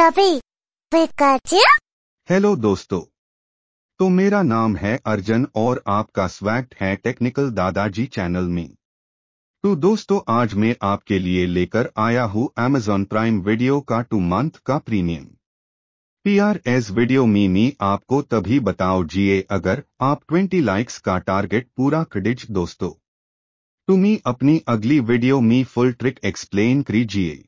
कभी हेलो दोस्तों तो मेरा नाम है अर्जन और आपका स्वागत है टेक्निकल दादाजी चैनल में तो दोस्तों आज मैं आपके लिए लेकर आया हूँ अमेजॉन प्राइम वीडियो का टू मंथ का premium P R S video मीमी आपको तभी बताओ जिए अगर आप 20 लाइक्स का टारगेट पूरा क्रेडिट दोस्तों तुम्हें तो अपनी अगली वीडियो मी फुल ट्रिक एक्सप्लेन करीजिए